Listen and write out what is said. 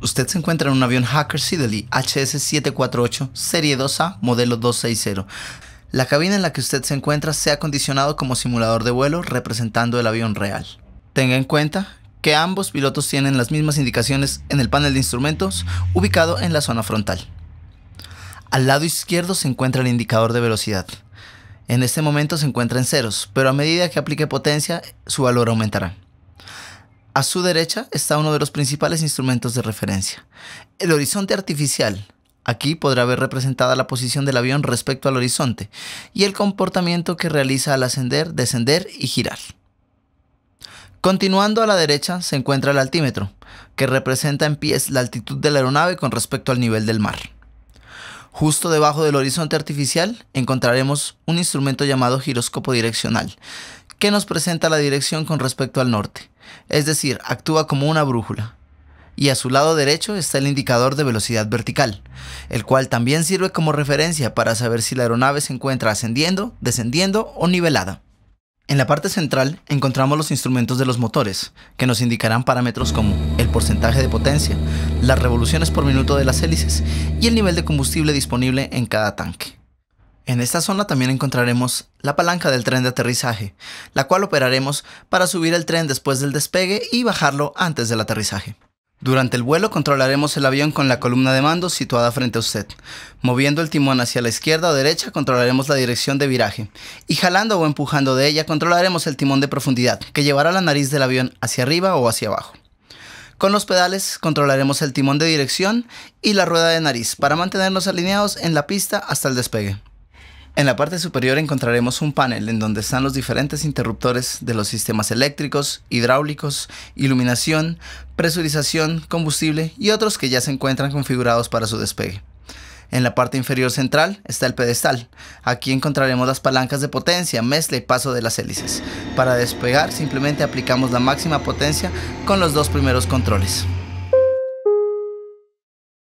Usted se encuentra en un avión Hacker Siddeley HS748 Serie 2A modelo 260. La cabina en la que usted se encuentra se ha acondicionado como simulador de vuelo representando el avión real. Tenga en cuenta que ambos pilotos tienen las mismas indicaciones en el panel de instrumentos ubicado en la zona frontal. Al lado izquierdo se encuentra el indicador de velocidad. En este momento se encuentra en ceros, pero a medida que aplique potencia su valor aumentará. A su derecha está uno de los principales instrumentos de referencia, el horizonte artificial. Aquí podrá ver representada la posición del avión respecto al horizonte y el comportamiento que realiza al ascender, descender y girar. Continuando a la derecha se encuentra el altímetro, que representa en pies la altitud de la aeronave con respecto al nivel del mar. Justo debajo del horizonte artificial encontraremos un instrumento llamado giroscopo direccional, que nos presenta la dirección con respecto al norte, es decir, actúa como una brújula. Y a su lado derecho está el indicador de velocidad vertical, el cual también sirve como referencia para saber si la aeronave se encuentra ascendiendo, descendiendo o nivelada. En la parte central encontramos los instrumentos de los motores, que nos indicarán parámetros como el porcentaje de potencia, las revoluciones por minuto de las hélices y el nivel de combustible disponible en cada tanque. En esta zona también encontraremos la palanca del tren de aterrizaje, la cual operaremos para subir el tren después del despegue y bajarlo antes del aterrizaje. Durante el vuelo controlaremos el avión con la columna de mando situada frente a usted. Moviendo el timón hacia la izquierda o derecha controlaremos la dirección de viraje y jalando o empujando de ella controlaremos el timón de profundidad que llevará la nariz del avión hacia arriba o hacia abajo. Con los pedales controlaremos el timón de dirección y la rueda de nariz para mantenernos alineados en la pista hasta el despegue. En la parte superior encontraremos un panel en donde están los diferentes interruptores de los sistemas eléctricos, hidráulicos, iluminación, presurización, combustible y otros que ya se encuentran configurados para su despegue. En la parte inferior central está el pedestal. Aquí encontraremos las palancas de potencia, mezcla y paso de las hélices. Para despegar simplemente aplicamos la máxima potencia con los dos primeros controles.